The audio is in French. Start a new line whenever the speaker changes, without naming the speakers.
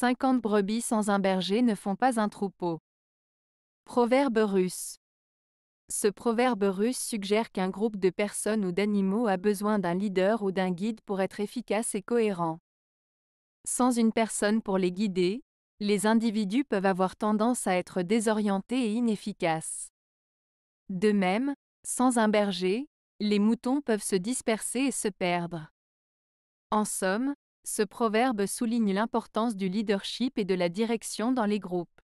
50 brebis sans un berger ne font pas un troupeau. Proverbe russe. Ce proverbe russe suggère qu'un groupe de personnes ou d'animaux a besoin d'un leader ou d'un guide pour être efficace et cohérent. Sans une personne pour les guider, les individus peuvent avoir tendance à être désorientés et inefficaces. De même, sans un berger, les moutons peuvent se disperser et se perdre. En somme, ce proverbe souligne l'importance du leadership et de la direction dans les groupes.